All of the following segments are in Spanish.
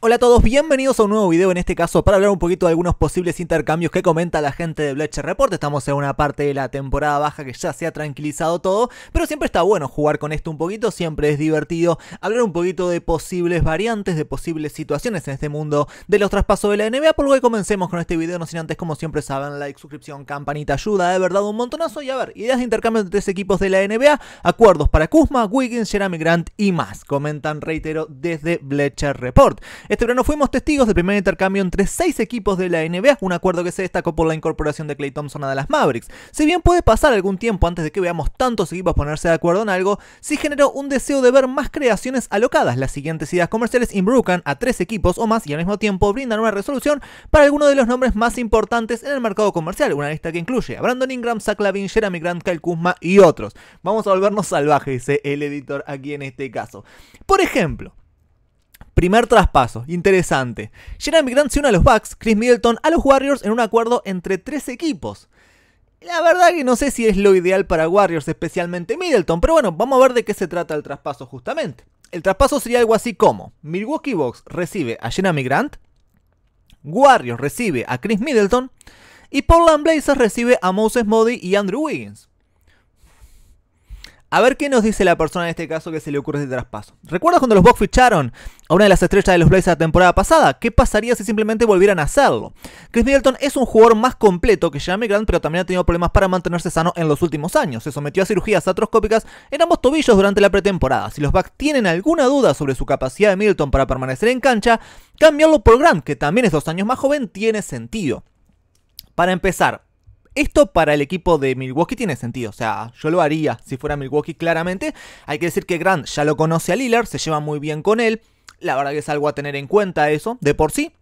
Hola a todos, bienvenidos a un nuevo video en este caso para hablar un poquito de algunos posibles intercambios que comenta la gente de Bleacher Report. Estamos en una parte de la temporada baja que ya se ha tranquilizado todo, pero siempre está bueno jugar con esto un poquito, siempre es divertido hablar un poquito de posibles variantes, de posibles situaciones en este mundo de los traspasos de la NBA, por lo que comencemos con este video, no sin antes como siempre saben, like, suscripción, campanita, ayuda, de verdad un montonazo y a ver, ideas de intercambio entre tres equipos de la NBA, acuerdos para Kuzma, Wiggins, Jeremy Grant y más, comentan reitero desde Bleacher Report. Este verano fuimos testigos del primer intercambio entre seis equipos de la NBA, un acuerdo que se destacó por la incorporación de Clay Thompson a las Mavericks. Si bien puede pasar algún tiempo antes de que veamos tantos equipos ponerse de acuerdo en algo, sí generó un deseo de ver más creaciones alocadas. Las siguientes ideas comerciales imbrucan a tres equipos o más y al mismo tiempo brindan una resolución para alguno de los nombres más importantes en el mercado comercial, una lista que incluye a Brandon Ingram, Zach Lavin, Jeremy Grant, Kyle Kuzma y otros. Vamos a volvernos salvajes, dice el editor aquí en este caso. Por ejemplo, Primer traspaso, interesante. Jenna Grant se une a los Bucks, Chris Middleton a los Warriors en un acuerdo entre tres equipos. La verdad que no sé si es lo ideal para Warriors, especialmente Middleton, pero bueno, vamos a ver de qué se trata el traspaso justamente. El traspaso sería algo así como, Milwaukee Bucks recibe a Jenna Grant, Warriors recibe a Chris Middleton y Portland Blazers recibe a Moses Modi y Andrew Wiggins. A ver qué nos dice la persona en este caso que se le ocurre ese traspaso. ¿Recuerdas cuando los Bucks ficharon a una de las estrellas de los Blazers la temporada pasada? ¿Qué pasaría si simplemente volvieran a hacerlo? Chris Middleton es un jugador más completo que Jeremy Grant, pero también ha tenido problemas para mantenerse sano en los últimos años. Se sometió a cirugías atroscópicas en ambos tobillos durante la pretemporada. Si los Bucks tienen alguna duda sobre su capacidad de Middleton para permanecer en cancha, cambiarlo por Grant, que también es dos años más joven, tiene sentido. Para empezar, esto para el equipo de Milwaukee tiene sentido, o sea, yo lo haría si fuera Milwaukee claramente. Hay que decir que Grant ya lo conoce a Lillard, se lleva muy bien con él. La verdad que es algo a tener en cuenta eso, de por sí.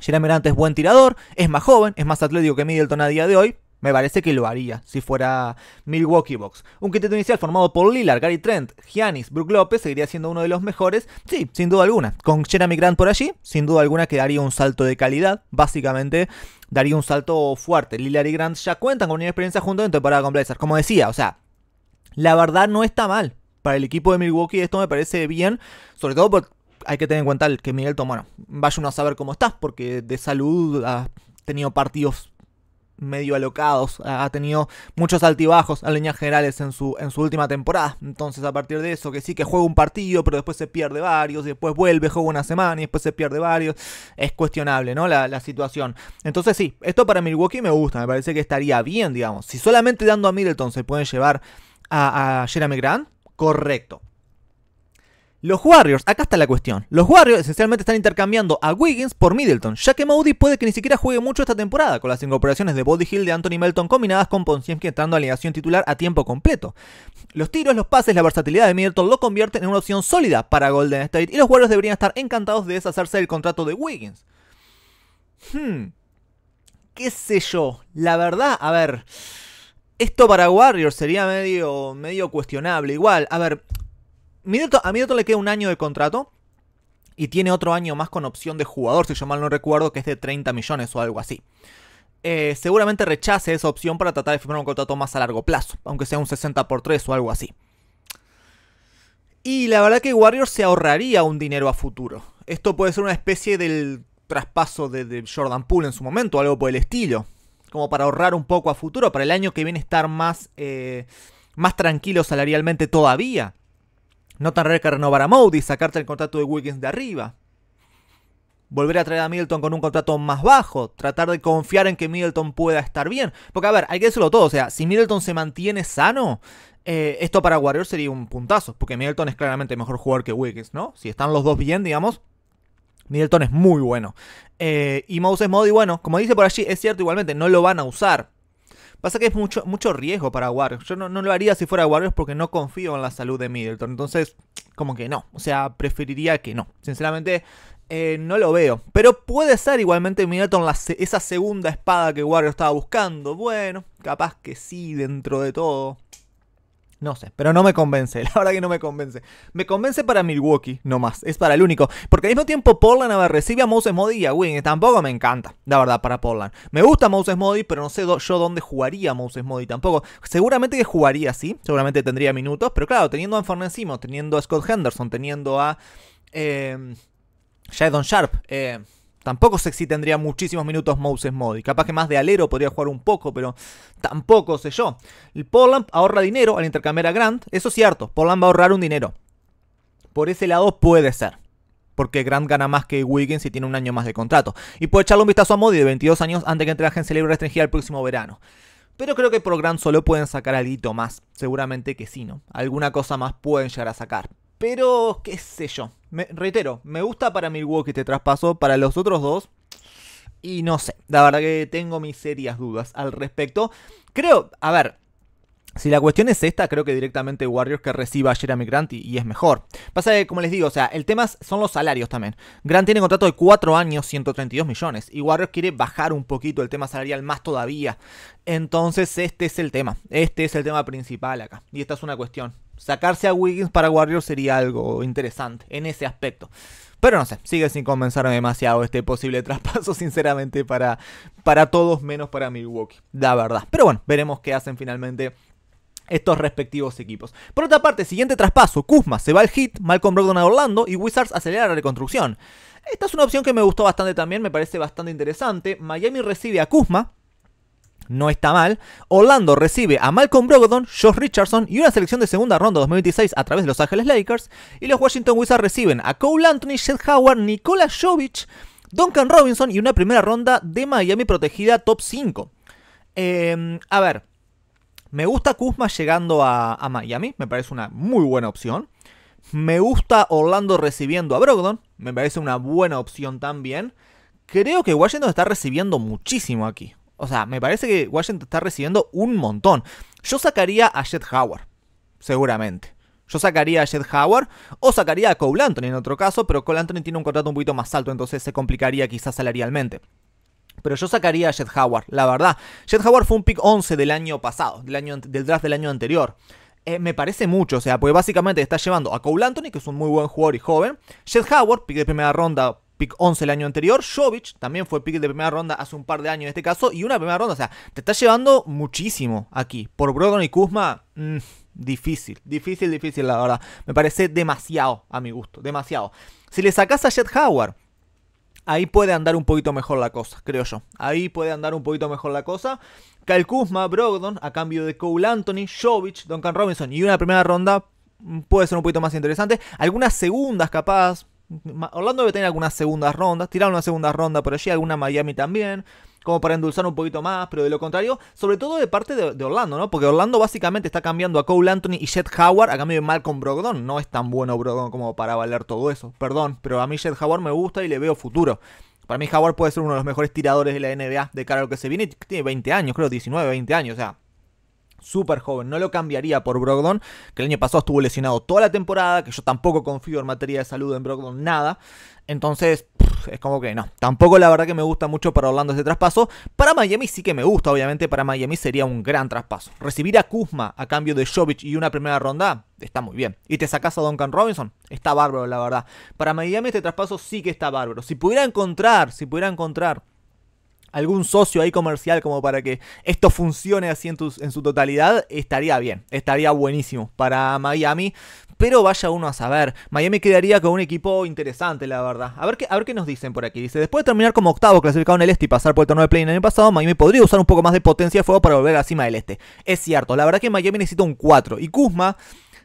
Jeremy Grant es buen tirador, es más joven, es más atlético que Middleton a día de hoy, me parece que lo haría si fuera Milwaukee Box. Un quinteto inicial formado por Lillard, Gary Trent, Giannis, Brook López seguiría siendo uno de los mejores. Sí, sin duda alguna. Con Jeremy Grant por allí, sin duda alguna que daría un salto de calidad. Básicamente daría un salto fuerte. Lillard y Grant ya cuentan con una experiencia juntos en temporada con Como decía, o sea, la verdad no está mal. Para el equipo de Milwaukee esto me parece bien, sobre todo porque hay que tener en cuenta que Miguel Tomano, vaya uno a saber cómo estás. porque de salud ha tenido partidos medio alocados, ha tenido muchos altibajos en líneas generales en su, en su última temporada. Entonces, a partir de eso, que sí, que juega un partido, pero después se pierde varios, y después vuelve, juega una semana y después se pierde varios, es cuestionable, ¿no? La, la situación. Entonces, sí, esto para Milwaukee me gusta, me parece que estaría bien, digamos. Si solamente dando a Middleton se pueden llevar a, a Jeremy Grant, correcto. Los Warriors, acá está la cuestión. Los Warriors esencialmente están intercambiando a Wiggins por Middleton, ya que Moody puede que ni siquiera juegue mucho esta temporada, con las incorporaciones de Body Hill de Anthony Melton combinadas con Ponsiemski entrando a ligación titular a tiempo completo. Los tiros, los pases, la versatilidad de Middleton lo convierten en una opción sólida para Golden State y los Warriors deberían estar encantados de deshacerse del contrato de Wiggins. Hmm. ¿Qué sé yo? La verdad, a ver. Esto para Warriors sería medio, medio cuestionable. Igual, a ver, a Middleton le queda un año de contrato y tiene otro año más con opción de jugador, si yo mal no recuerdo, que es de 30 millones o algo así. Eh, seguramente rechace esa opción para tratar de firmar un contrato más a largo plazo, aunque sea un 60 por 3 o algo así. Y la verdad que Warriors se ahorraría un dinero a futuro. Esto puede ser una especie del traspaso de, Jordan Poole en su momento, algo por el estilo. Como para ahorrar un poco a futuro, para el año que viene estar más, eh, más tranquilo salarialmente todavía. No tan que renovar a Modi, sacarte el contrato de Wiggins de arriba. Volver a traer a Middleton con un contrato más bajo. Tratar de confiar en que Middleton pueda estar bien. Porque, a ver, hay que decirlo todo. O sea, si Middleton se mantiene sano, eh, esto para Warrior sería un puntazo. Porque Middleton es claramente mejor jugador que Wiggins, ¿no? Si están los dos bien, digamos, Middleton es muy bueno. Eh, y Moses Modi, bueno, como dice por allí, es cierto igualmente, no lo van a usar. Pasa que es mucho, mucho riesgo para Warriors. Yo no, lo haría si fuera Warriors porque no confío en la salud de Middleton. Entonces, como que no. O sea, preferiría que no. Sinceramente, eh, no lo veo. Pero puede ser igualmente Middleton esa segunda espada que Warriors estaba buscando. Bueno, capaz que sí, dentro de todo. No sé, pero no me convence, la verdad que no me convence. Me convence para Milwaukee, no más, es para el único. Porque al mismo tiempo Portland a ver, recibe a Moses Moody y a Wing, tampoco me encanta, la verdad, para Portland. Me gusta Moses Moody, pero no sé yo dónde jugaría Moses Moody tampoco. Seguramente que jugaría, sí, seguramente tendría minutos, pero claro, teniendo a Enfornecimo, teniendo a Scott Henderson, teniendo a... Eh, Jadon Sharp, eh, Tampoco sé si tendría muchísimos minutos Moses Modi. Capaz que más de alero podría jugar un poco, pero tampoco sé yo. El Portland ahorra dinero al intercambiar a Grant. Eso es cierto. Portland va a ahorrar un dinero. Por ese lado puede ser. Porque Grant gana más que Wiggins y tiene un año más de contrato. Y puede echarle un vistazo a Modi de 22 años antes que entre la agencia libre restringida el próximo verano. Pero creo que por Grant solo pueden sacar algo más. Seguramente que sí, ¿no? Alguna cosa más pueden llegar a sacar. Pero qué sé yo reitero, me gusta para Milwaukee este traspaso, para los otros dos. Y no sé, la verdad que tengo mis serias dudas al respecto. Creo, a ver, si la cuestión es esta, creo que directamente Warriors que reciba a Jeremy Grant y, y, es mejor. Pasa que, como les digo, o sea, el tema son los salarios también. Grant tiene contrato de 4 años, 132 millones. Y Warriors quiere bajar un poquito el tema salarial más todavía. Entonces, este es el tema. Este es el tema principal acá. Y esta es una cuestión sacarse a Wiggins para Warriors sería algo interesante en ese aspecto. Pero no sé, sigue sin convencerme demasiado este posible traspaso, sinceramente, para, para todos, menos para Milwaukee, la verdad. Pero bueno, veremos qué hacen finalmente estos respectivos equipos. Por otra parte, siguiente traspaso, Kuzma se va al hit, Malcolm Brogdon a Orlando y Wizards acelera la reconstrucción. Esta es una opción que me gustó bastante también, me parece bastante interesante. Miami recibe a Kuzma, no está mal. Orlando recibe a Malcolm Brogdon, Josh Richardson y una selección de segunda ronda 2026 a través de Los Ángeles Lakers. Y los Washington Wizards reciben a Cole Anthony, Seth Howard, Nikola Jovic, Duncan Robinson y una primera ronda de Miami protegida top 5. Em, a ver, me gusta Kuzma llegando a Miami, me parece una muy buena opción. Me gusta Orlando recibiendo a Brogdon, me parece una buena opción también. Creo que Washington está recibiendo muchísimo aquí. O sea, me parece que Washington está recibiendo un montón. Yo sacaría a Jet Howard, seguramente. Yo sacaría a Jet Howard o sacaría a Cole Anthony en otro caso, pero Cole Anthony tiene un contrato un poquito más alto, entonces se complicaría quizás salarialmente. Pero yo sacaría a Jet Howard, la verdad. Jet Howard fue un pick 11 del año pasado, del, año, draft del año anterior. Eh, me parece mucho, o sea, porque básicamente está llevando a Cole Anthony, que es un muy buen jugador y joven, Jet Howard, pick de primera ronda pick 11 el año anterior. Jovic también fue pick de primera ronda hace un par de años en este caso. Y una primera ronda, o sea, te está llevando muchísimo aquí. Por Brogdon y Kuzma, mm, difícil, difícil, difícil, la verdad. Me parece demasiado a mi gusto, demasiado. Si le sacas a Jet Howard, ahí puede andar un poquito mejor la cosa, creo yo. Ahí puede andar un poquito mejor la cosa. Kyle Kuzma, Brogdon, a cambio de Cole Anthony, Jovic, Duncan Robinson y una primera ronda mm, puede ser un poquito más interesante. Algunas segundas capaz, Orlando debe tener algunas segundas rondas, tirar una segunda ronda por allí, alguna Miami también, como para endulzar un poquito más, pero de lo contrario, sobre todo de parte de, Orlando, ¿no? Porque Orlando básicamente está cambiando a Cole Anthony y Jet Howard a cambio de Malcolm Brogdon. No es tan bueno Brogdon como para valer todo eso, perdón, pero a mí Jet Howard me gusta y le veo futuro. Para mí Howard puede ser uno de los mejores tiradores de la NBA de cara a lo que se viene, tiene 20 años, creo, 19, 20 años, o sea, súper joven, no lo cambiaría por Brogdon, que el año pasado estuvo lesionado toda la temporada, que yo tampoco confío en materia de salud en Brogdon, nada. Entonces, es como que no, tampoco la verdad que me gusta mucho para Orlando este traspaso. Para Miami sí que me gusta, obviamente, para Miami sería un gran traspaso. Recibir a Kuzma a cambio de Jovic y una primera ronda, está muy bien. Y te sacas a Duncan Robinson, está bárbaro, la verdad. Para Miami este traspaso sí que está bárbaro. Si pudiera encontrar, si pudiera encontrar algún socio ahí comercial como para que esto funcione así en, su totalidad, estaría bien, estaría buenísimo para Miami. Pero vaya uno a saber. Miami quedaría con un equipo interesante, la verdad. A ver qué, a ver qué nos dicen por aquí. Dice, después de terminar como octavo clasificado en el este y pasar por el torneo de play en el año pasado, Miami podría usar un poco más de potencia de fuego para volver a la cima del este. Es cierto, la verdad que Miami necesita un 4. Y Kuzma,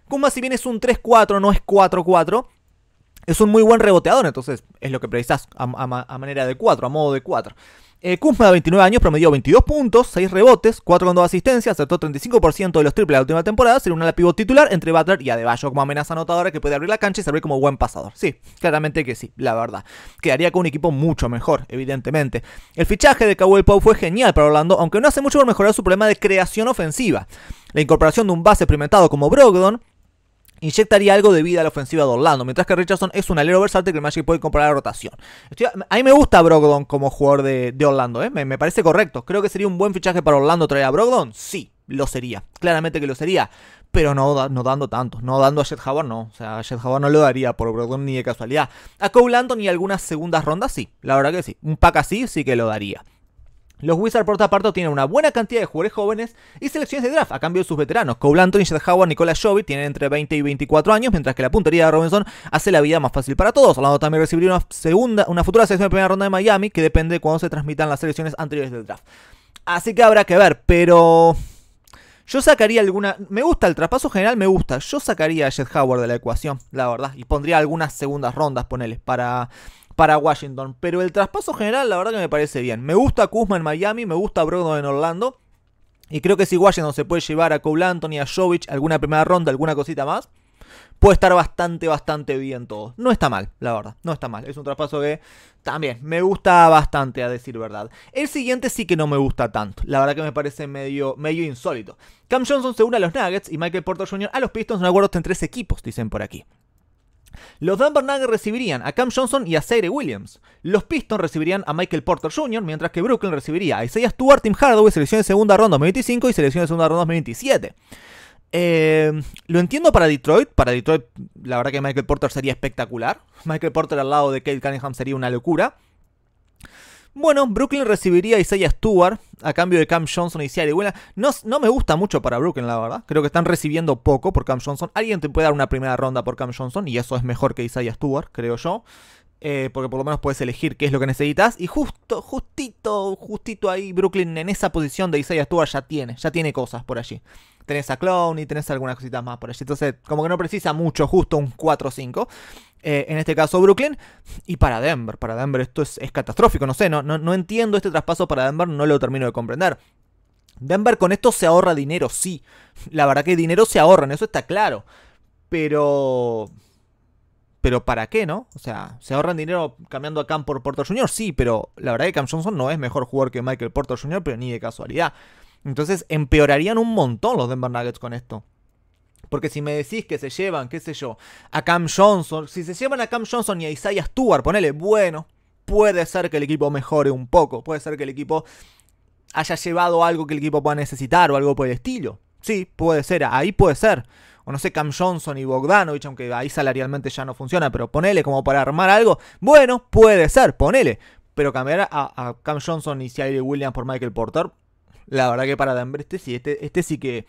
Kuzma si bien es un 3-4, no es 4-4. Es un muy buen reboteador, entonces es lo que precisas a, a manera de 4, a modo de 4. Eh, Kuzma, de 29 años, promedió 22 puntos, 6 rebotes, 4 dos asistencias, acertó 35% de los triples de la última temporada, sería una ala pivot titular entre Butler y Adebayo como amenaza anotadora que puede abrir la cancha y servir como buen pasador. Sí, claramente que sí, la verdad. Quedaría con un equipo mucho mejor, evidentemente. El fichaje de Kawhi Pau fue genial para Orlando, aunque no hace mucho por mejorar su problema de creación ofensiva. La incorporación de un base experimentado como Brogdon inyectaría algo de vida a la ofensiva de Orlando, mientras que Richardson es un alero versátil que el Magic puede comprar a rotación. a mí me gusta Brogdon como jugador de, Orlando, ¿eh? me, parece correcto. Creo que sería un buen fichaje para Orlando traer a Brogdon, sí, lo sería, claramente que lo sería, pero no, no dando tanto, no dando a Jet Howard, no, o sea, a Jet Howard no lo daría por Brogdon ni de casualidad. A Cole Anthony algunas segundas rondas, sí, la verdad que sí, un pack así sí que lo daría. Los Wizards, por parte, tienen una buena cantidad de jugadores jóvenes y selecciones de draft a cambio de sus veteranos. Cole Anthony, Jed Howard, Nicolas Jovi tienen entre 20 y 24 años, mientras que la puntería de Robinson hace la vida más fácil para todos. Orlando también recibiría una, segunda, una futura selección de primera ronda de Miami, que depende de cuándo se transmitan las selecciones anteriores del draft. Así que habrá que ver, pero... Yo sacaría alguna... Me gusta el traspaso general, me gusta. Yo sacaría a Jed Howard de la ecuación, la verdad. Y pondría algunas segundas rondas, ponele, para para Washington. Pero el traspaso general, la verdad que me parece bien. Me gusta Kuzma en Miami, me gusta Brogdon en Orlando. Y creo que si Washington se puede llevar a Cole Anthony, a alguna primera ronda, alguna cosita más, puede estar bastante, bastante bien todo. No está mal, la verdad, no está mal. Es un traspaso que también me gusta bastante, a decir verdad. El siguiente sí que no me gusta tanto. La verdad que me parece medio, medio insólito. Cam Johnson se une a los Nuggets y Michael Porter Jr. a los Pistons, un acuerdo en tres equipos, dicen por aquí. Los Denver Nuggets recibirían a Cam Johnson y a Zaire Williams. Los Pistons recibirían a Michael Porter Jr., mientras que Brooklyn recibiría a Isaiah Stewart, Tim Hardaway, selección de segunda ronda 2025 y selección de segunda ronda 2027. Eh, lo entiendo para Detroit. Para Detroit, la verdad que Michael Porter sería espectacular. Michael Porter al lado de Kate Cunningham sería una locura. Bueno, Brooklyn recibiría a Isaiah Stewart a cambio de Cam Johnson y Ciara No, no me gusta mucho para Brooklyn, la verdad. Creo que están recibiendo poco por Cam Johnson. Alguien te puede dar una primera ronda por Cam Johnson y eso es mejor que Isaiah Stewart, creo yo. Eh, porque por lo menos puedes elegir qué es lo que necesitas. Y justo, justito, justito ahí, Brooklyn, en esa posición de Isaiah Stewart ya tiene, ya tiene cosas por allí. Tenés a Clown y tenés algunas cositas más por allí. Entonces, como que no precisa mucho, justo un 4-5. Eh, en este caso Brooklyn, y para Denver. Para Denver esto es, catastrófico, no sé, no, no, no entiendo este traspaso para Denver, no lo termino de comprender. Denver con esto se ahorra dinero, sí. La verdad que dinero se ahorran, eso está claro. Pero pero ¿para qué, no? O sea, ¿se ahorran dinero cambiando a Cam por Porter Jr.? Sí, pero la verdad es que Cam Johnson no es mejor jugador que Michael Porter Jr., pero ni de casualidad. Entonces empeorarían un montón los Denver Nuggets con esto. Porque si me decís que se llevan, qué sé yo, a Cam Johnson, si se llevan a Cam Johnson y a Isaiah Stewart, ponele, bueno, puede ser que el equipo mejore un poco, puede ser que el equipo haya llevado algo que el equipo pueda necesitar o algo por el estilo. Sí, puede ser, ahí puede ser o no sé, Cam Johnson y Bogdanovich, aunque ahí salarialmente ya no funciona, pero ponele como para armar algo, bueno, puede ser, ponele. Pero cambiar a, Cam Johnson y Siri Williams por Michael Porter, la verdad que para Denver este este, este sí que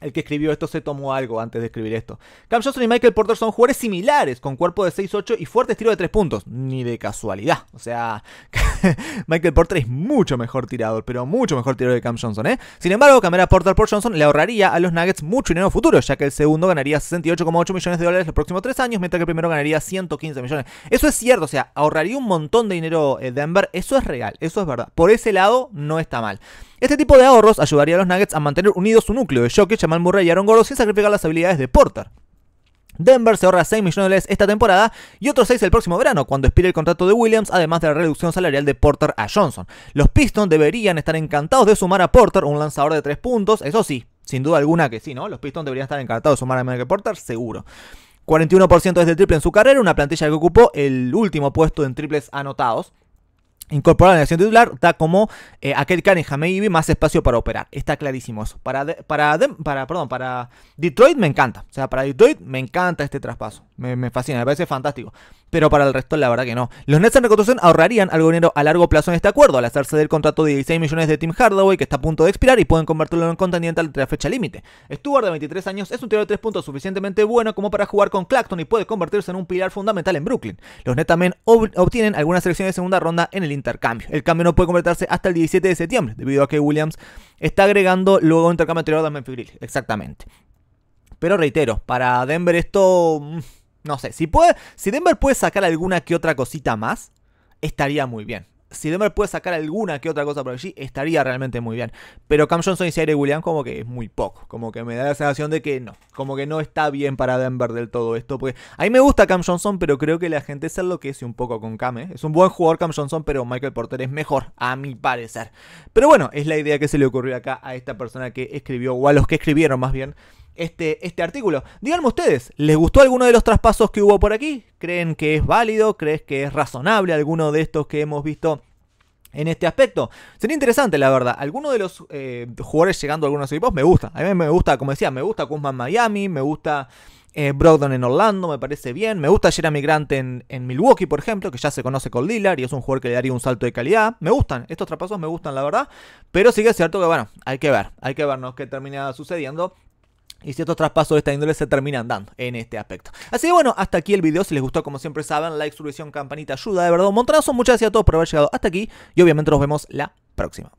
el que escribió esto se tomó algo antes de escribir esto. Cam Johnson y Michael Porter son jugadores similares, con cuerpo de 6-8 y fuertes tiros de 3 puntos. Ni de casualidad. O sea, Michael Porter es mucho mejor tirador, pero mucho mejor tirador que Cam Johnson, ¿eh? Sin embargo, cambiar Porter por Johnson le ahorraría a los Nuggets mucho dinero futuro, ya que el segundo ganaría 68,8 millones de dólares los próximos 3 años, mientras que el primero ganaría 115 millones. Eso es cierto, o sea, ahorraría un montón de dinero eh, Denver. Eso es real, eso es verdad. Por ese lado, no está mal. Este tipo de ahorros ayudaría a los Nuggets a mantener unido su núcleo de Jokic Malmurray y Aaron sin sacrificar las habilidades de Porter. Denver se ahorra 6 millones de dólares esta temporada y otros 6 el próximo verano, cuando expire el contrato de Williams, además de la reducción salarial de Porter a Johnson. Los Pistons deberían estar encantados de sumar a Porter, un lanzador de 3 puntos, eso sí, sin duda alguna que sí, ¿no? Los Pistons deberían estar encantados de sumar a Michael Porter, seguro. 41% desde triple en su carrera, una plantilla que ocupó el último puesto en triples anotados. Incorporar la acción titular da como aquel eh, a Kate Cunningham y e más espacio para operar. Está clarísimo eso. Para, para, para, perdón, para Detroit me encanta. O sea, para Detroit me encanta este traspaso. Me, fascina, me parece fantástico. Pero para el resto, la verdad que no. Los Nets en reconstrucción ahorrarían algo dinero a largo plazo en este acuerdo, al hacerse del contrato de 16 millones de Tim Hardaway, que está a punto de expirar, y pueden convertirlo en contendiente al la fecha límite. Stuart, de 23 años, es un tiro de 3 puntos suficientemente bueno como para jugar con Clacton y puede convertirse en un pilar fundamental en Brooklyn. Los Nets también obtienen algunas selecciones de segunda ronda en el intercambio. El cambio no puede convertirse hasta el 17 de septiembre, debido a que Williams está agregando luego un intercambio anterior a Memphis Exactamente. Pero reitero, para Denver esto mm, no sé, si, puede, si Denver puede sacar alguna que otra cosita más, estaría muy bien. Si Denver puede sacar alguna que otra cosa por allí, estaría realmente muy bien. Pero Cam Johnson y Zaire William como que es muy poco. Como que me da la sensación de que no. Como que no está bien para Denver del todo esto. Porque a mí me gusta Cam Johnson, pero creo que la gente se enloquece un poco con Cam. ¿eh? Es un buen jugador Cam Johnson, pero Michael Porter es mejor, a mi parecer. Pero bueno, es la idea que se le ocurrió acá a esta persona que escribió, o a los que escribieron más bien, este, este, artículo. Díganme ustedes, ¿les gustó alguno de los traspasos que hubo por aquí? ¿Creen que es válido? ¿Crees que es razonable alguno de estos que hemos visto? En este aspecto, sería interesante la verdad. Algunos de los eh, jugadores llegando a algunos equipos me gusta. A mí me gusta, como decía, me gusta en Miami, me gusta eh, Brogdon en Orlando, me parece bien. Me gusta Jeremy Grant en, Milwaukee, por ejemplo, que ya se conoce con Lillard y es un jugador que le daría un salto de calidad. Me gustan, estos traspasos me gustan, la verdad. Pero sigue que cierto que, bueno, hay que ver, hay que vernos qué termina sucediendo y ciertos traspasos de esta índole se terminan dando en este aspecto. Así que bueno, hasta aquí el video. Si les gustó, como siempre saben, like, suscripción, campanita, ayuda, de verdad, un montonazo. Muchas gracias a todos por haber llegado hasta aquí y obviamente nos vemos la próxima.